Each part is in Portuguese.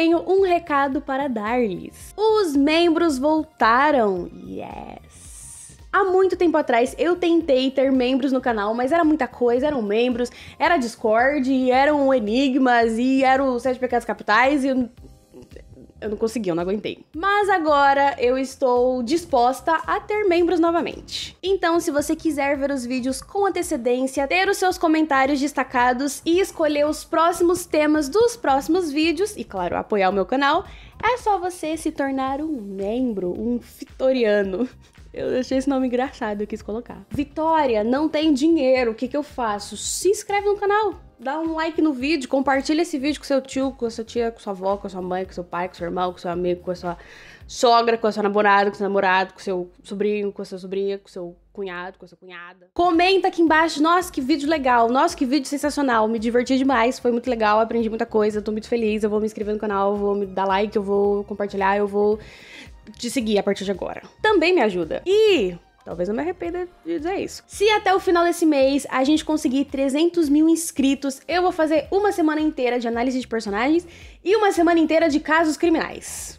tenho um recado para dar-lhes. Os membros voltaram! Yes! Há muito tempo atrás eu tentei ter membros no canal, mas era muita coisa, eram membros, era Discord, eram enigmas e eram sete pecados capitais e eu não consegui, eu não aguentei. Mas agora eu estou disposta a ter membros novamente. Então, se você quiser ver os vídeos com antecedência, ter os seus comentários destacados e escolher os próximos temas dos próximos vídeos e, claro, apoiar o meu canal, é só você se tornar um membro, um vitoriano. Eu achei esse nome engraçado, eu quis colocar. Vitória, não tem dinheiro, o que, que eu faço? Se inscreve no canal! dá um like no vídeo, compartilha esse vídeo com seu tio, com sua tia, com sua avó, com sua mãe, com seu pai, com seu irmão, com seu amigo, com a sua sogra, com a sua namorada, com seu namorado, com seu sobrinho, com a sua sobrinha, com seu cunhado, com a sua cunhada. Comenta aqui embaixo, nossa, que vídeo legal, nossa, que vídeo sensacional, me diverti demais, foi muito legal, aprendi muita coisa, tô muito feliz, eu vou me inscrever no canal, vou me dar like, eu vou compartilhar, eu vou te seguir a partir de agora. Também me ajuda. E Talvez eu me arrependa de dizer isso. Se até o final desse mês a gente conseguir 300 mil inscritos, eu vou fazer uma semana inteira de análise de personagens e uma semana inteira de casos criminais.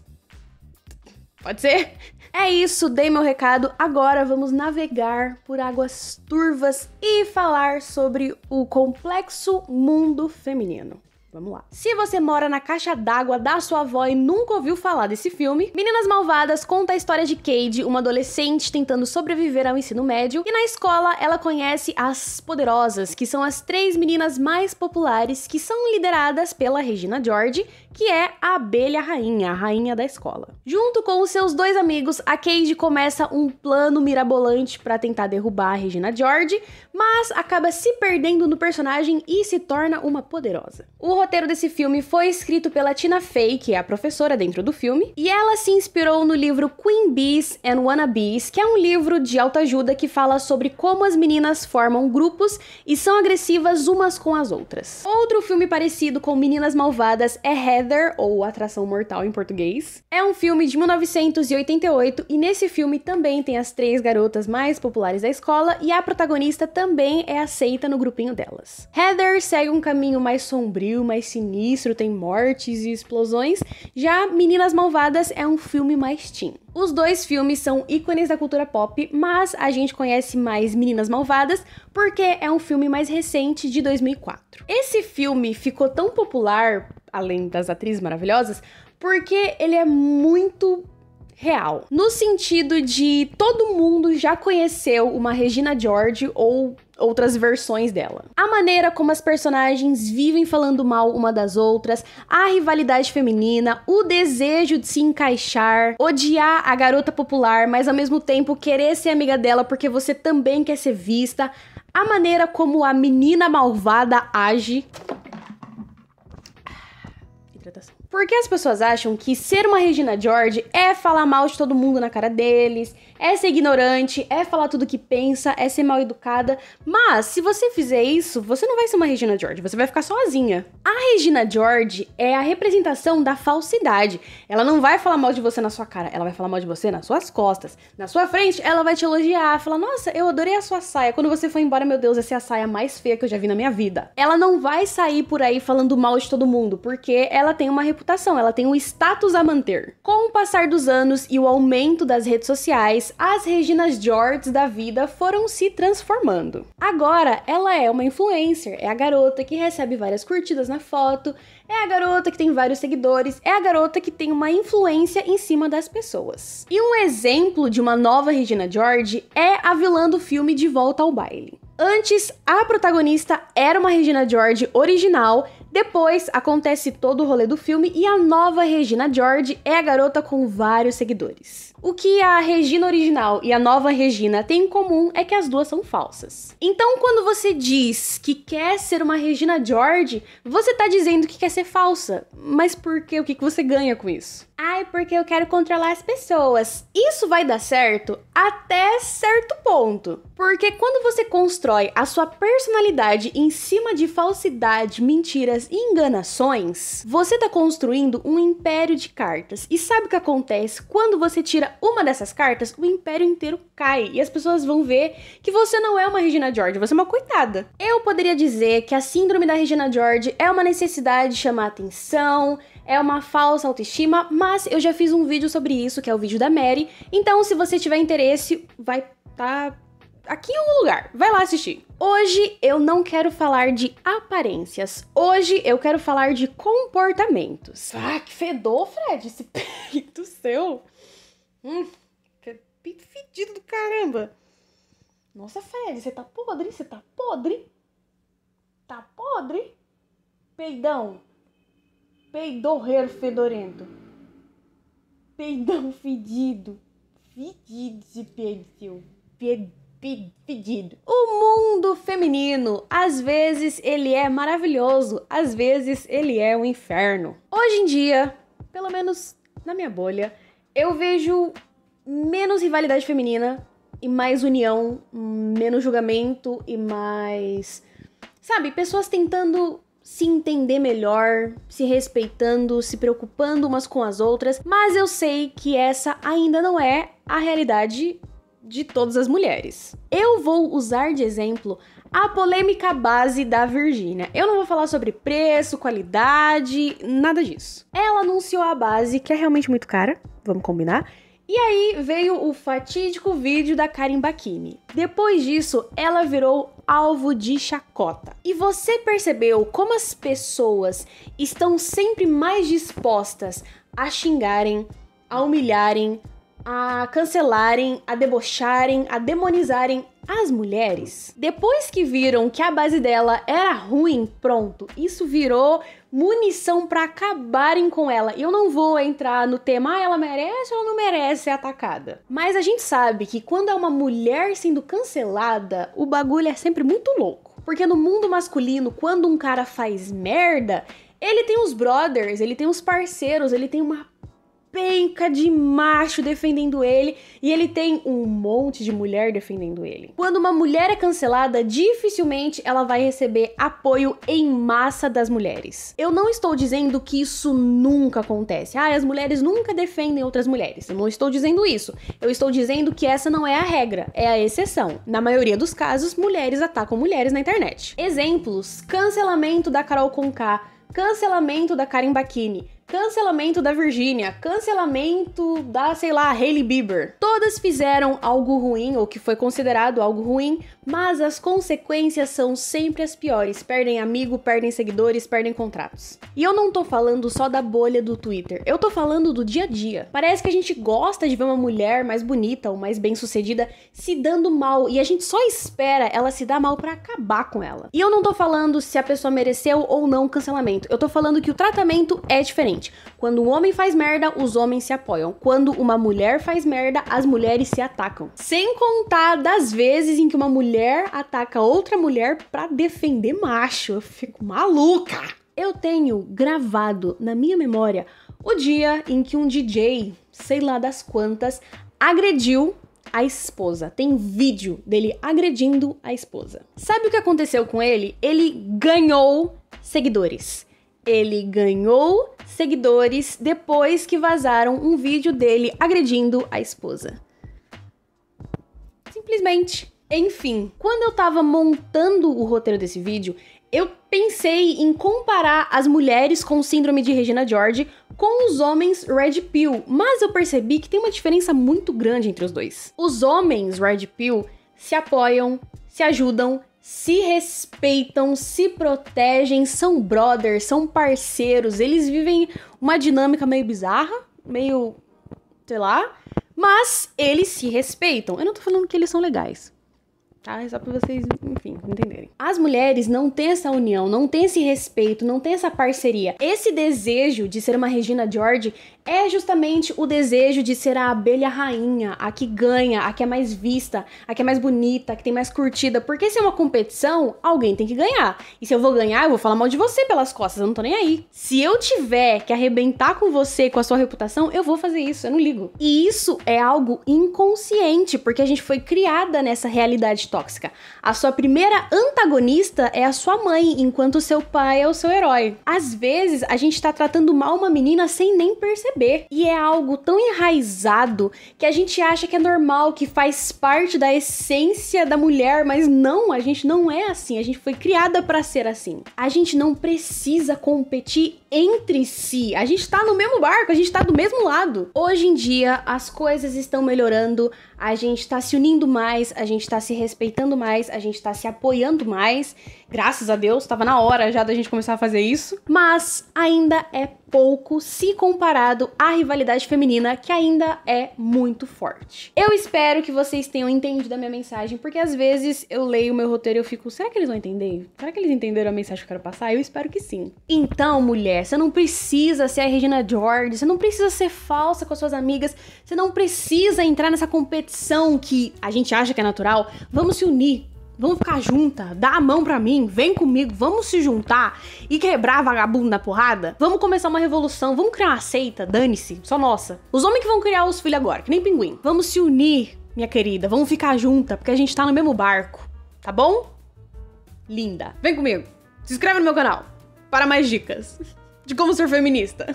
Pode ser? É isso, dei meu recado. Agora vamos navegar por águas turvas e falar sobre o complexo mundo feminino. Vamos lá. Se você mora na caixa d'água da sua avó e nunca ouviu falar desse filme, Meninas Malvadas conta a história de Cade, uma adolescente tentando sobreviver ao ensino médio, e na escola ela conhece as Poderosas, que são as três meninas mais populares que são lideradas pela Regina George, que é a abelha rainha, a rainha da escola. Junto com os seus dois amigos, a Cade começa um plano mirabolante para tentar derrubar a Regina George, mas acaba se perdendo no personagem e se torna uma poderosa. O roteiro desse filme foi escrito pela Tina Fey, que é a professora dentro do filme, e ela se inspirou no livro Queen Bees and Wannabes, que é um livro de autoajuda que fala sobre como as meninas formam grupos e são agressivas umas com as outras. Outro filme parecido com Meninas Malvadas é Heather, ou Atração Mortal em português. É um filme de 1988 e nesse filme também tem as três garotas mais populares da escola e a protagonista também é aceita no grupinho delas. Heather segue um caminho mais sombrio, mais sinistro, tem mortes e explosões. Já Meninas Malvadas é um filme mais teen. Os dois filmes são ícones da cultura pop, mas a gente conhece mais Meninas Malvadas porque é um filme mais recente de 2004. Esse filme ficou tão popular, além das atrizes maravilhosas, porque ele é muito real. No sentido de todo mundo já conheceu uma Regina George ou outras versões dela. A maneira como as personagens vivem falando mal uma das outras, a rivalidade feminina, o desejo de se encaixar, odiar a garota popular, mas ao mesmo tempo querer ser amiga dela porque você também quer ser vista, a maneira como a menina malvada age. Porque as pessoas acham que ser uma Regina George é falar mal de todo mundo na cara deles, é ser ignorante, é falar tudo que pensa, é ser mal educada? Mas se você fizer isso, você não vai ser uma Regina George, você vai ficar sozinha. A Regina George é a representação da falsidade. Ela não vai falar mal de você na sua cara, ela vai falar mal de você nas suas costas. Na sua frente, ela vai te elogiar, falar: "Nossa, eu adorei a sua saia. Quando você foi embora, meu Deus, essa é a saia mais feia que eu já vi na minha vida". Ela não vai sair por aí falando mal de todo mundo, porque ela tem uma reputação reputação, ela tem um status a manter. Com o passar dos anos e o aumento das redes sociais, as Reginas George da vida foram se transformando. Agora, ela é uma influencer, é a garota que recebe várias curtidas na foto, é a garota que tem vários seguidores, é a garota que tem uma influência em cima das pessoas. E um exemplo de uma nova Regina George é a vilã do filme De Volta ao Baile. Antes, a protagonista era uma Regina George original depois acontece todo o rolê do filme e a nova Regina George é a garota com vários seguidores. O que a Regina original e a nova Regina têm em comum é que as duas são falsas. Então, quando você diz que quer ser uma Regina George, você tá dizendo que quer ser falsa. Mas por que? O que você ganha com isso? Ai, porque eu quero controlar as pessoas. Isso vai dar certo até certo ponto. Porque quando você constrói a sua personalidade em cima de falsidade, mentiras e enganações, você está construindo um império de cartas. E sabe o que acontece? Quando você tira uma dessas cartas, o império inteiro cai e as pessoas vão ver que você não é uma Regina George, você é uma coitada. Eu poderia dizer que a síndrome da Regina George é uma necessidade de chamar atenção, é uma falsa autoestima, mas mas eu já fiz um vídeo sobre isso, que é o vídeo da Mary. Então, se você tiver interesse, vai tá aqui em algum lugar. Vai lá assistir. Hoje eu não quero falar de aparências. Hoje eu quero falar de comportamentos. Ah, que fedor, Fred, esse peito seu. Hum, que é peito fedido do caramba. Nossa, Fred, você tá podre, você tá podre. Tá podre? Peidão. Peidorreiro fedorento peidão fedido. Fedido se perdeu. Pedido. O mundo feminino, às vezes ele é maravilhoso, às vezes ele é um inferno. Hoje em dia, pelo menos na minha bolha, eu vejo menos rivalidade feminina e mais união, menos julgamento e mais. Sabe, pessoas tentando se entender melhor, se respeitando, se preocupando umas com as outras, mas eu sei que essa ainda não é a realidade de todas as mulheres. Eu vou usar de exemplo a polêmica base da Virgínia. Eu não vou falar sobre preço, qualidade, nada disso. Ela anunciou a base, que é realmente muito cara, vamos combinar. E aí veio o fatídico vídeo da Karen Bakini. Depois disso, ela virou alvo de chacota. E você percebeu como as pessoas estão sempre mais dispostas a xingarem, a humilharem, a cancelarem, a debocharem, a demonizarem as mulheres. Depois que viram que a base dela era ruim, pronto, isso virou munição para acabarem com ela. Eu não vou entrar no tema, ah, ela merece ou não merece ser atacada. Mas a gente sabe que quando é uma mulher sendo cancelada, o bagulho é sempre muito louco. Porque no mundo masculino, quando um cara faz merda, ele tem os brothers, ele tem os parceiros, ele tem uma penca de macho defendendo ele e ele tem um monte de mulher defendendo ele. Quando uma mulher é cancelada, dificilmente ela vai receber apoio em massa das mulheres. Eu não estou dizendo que isso nunca acontece. Ah, as mulheres nunca defendem outras mulheres. Eu não estou dizendo isso. Eu estou dizendo que essa não é a regra, é a exceção. Na maioria dos casos, mulheres atacam mulheres na internet. Exemplos: cancelamento da Carol Conká, cancelamento da Karen Bakini, cancelamento da Virgínia, cancelamento da, sei lá, Hailey Bieber. Todas fizeram algo ruim ou que foi considerado algo ruim, mas as consequências são sempre as piores. Perdem amigo, perdem seguidores, perdem contratos. E eu não tô falando só da bolha do Twitter, eu tô falando do dia a dia. Parece que a gente gosta de ver uma mulher mais bonita ou mais bem-sucedida se dando mal e a gente só espera ela se dar mal para acabar com ela. E eu não tô falando se a pessoa mereceu ou não cancelamento. Eu tô falando que o tratamento é diferente quando um homem faz merda, os homens se apoiam. Quando uma mulher faz merda, as mulheres se atacam. Sem contar das vezes em que uma mulher ataca outra mulher para defender macho. Eu fico maluca. Eu tenho gravado na minha memória o dia em que um DJ, sei lá das quantas, agrediu a esposa. Tem vídeo dele agredindo a esposa. Sabe o que aconteceu com ele? Ele ganhou seguidores. Ele ganhou seguidores depois que vazaram um vídeo dele agredindo a esposa. Simplesmente. Enfim, quando eu tava montando o roteiro desse vídeo, eu pensei em comparar as mulheres com síndrome de Regina George com os homens Red Pill, mas eu percebi que tem uma diferença muito grande entre os dois. Os homens Red Pill se apoiam, se ajudam se respeitam, se protegem, são brothers, são parceiros, eles vivem uma dinâmica meio bizarra, meio. sei lá, mas eles se respeitam. Eu não tô falando que eles são legais tá? É só pra vocês, enfim, entenderem. As mulheres não têm essa união, não têm esse respeito, não têm essa parceria. Esse desejo de ser uma Regina George é justamente o desejo de ser a abelha rainha, a que ganha, a que é mais vista, a que é mais bonita, a que tem mais curtida. Porque se é uma competição, alguém tem que ganhar. E se eu vou ganhar, eu vou falar mal de você pelas costas, eu não tô nem aí. Se eu tiver que arrebentar com você, com a sua reputação, eu vou fazer isso, eu não ligo. E isso é algo inconsciente, porque a gente foi criada nessa realidade tóxica. A sua primeira antagonista é a sua mãe, enquanto seu pai é o seu herói. Às vezes, a gente tá tratando mal uma menina sem nem perceber. E é algo tão enraizado que a gente acha que é normal, que faz parte da essência da mulher, mas não, a gente não é assim. A gente foi criada para ser assim. A gente não precisa competir entre si. A gente tá no mesmo barco, a gente tá do mesmo lado. Hoje em dia, as coisas estão melhorando, a gente tá se unindo mais, a gente tá se respeitando respeitando mais, a gente tá se apoiando mais. Graças a Deus, tava na hora já da gente começar a fazer isso. Mas ainda é pouco se comparado à rivalidade feminina, que ainda é muito forte. Eu espero que vocês tenham entendido a minha mensagem, porque às vezes eu leio o meu roteiro e eu fico, será que eles vão entender? Será que eles entenderam a mensagem que eu quero passar? Eu espero que sim. Então, mulher, você não precisa ser a Regina George, você não precisa ser falsa com as suas amigas, você não precisa entrar nessa competição que a gente acha que é natural. Vamos se unir, Vamos ficar junta, dá a mão pra mim, vem comigo, vamos se juntar e quebrar vagabundo na porrada? Vamos começar uma revolução, vamos criar uma seita, dane-se, só nossa. Os homens que vão criar os filhos agora, que nem pinguim. Vamos se unir, minha querida, vamos ficar junta, porque a gente tá no mesmo barco, tá bom? Linda, vem comigo, se inscreve no meu canal para mais dicas de como ser feminista.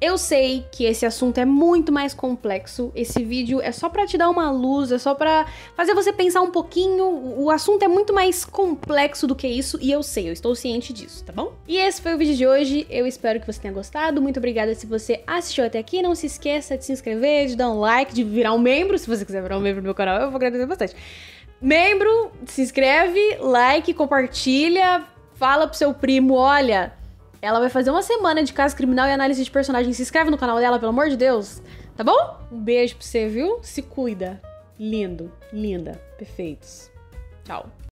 Eu sei que esse assunto é muito mais complexo. Esse vídeo é só para te dar uma luz, é só para fazer você pensar um pouquinho. O assunto é muito mais complexo do que isso e eu sei, eu estou ciente disso, tá bom? E esse foi o vídeo de hoje. Eu espero que você tenha gostado. Muito obrigada se você assistiu até aqui. Não se esqueça de se inscrever, de dar um like, de virar um membro, se você quiser virar um membro do meu canal, eu vou agradecer bastante. Membro, se inscreve, like, compartilha, fala pro seu primo, olha, ela vai fazer uma semana de caso criminal e análise de personagem. Se inscreve no canal dela, pelo amor de Deus. Tá bom? Um beijo pra você, viu? Se cuida. Lindo, linda, perfeitos. Tchau.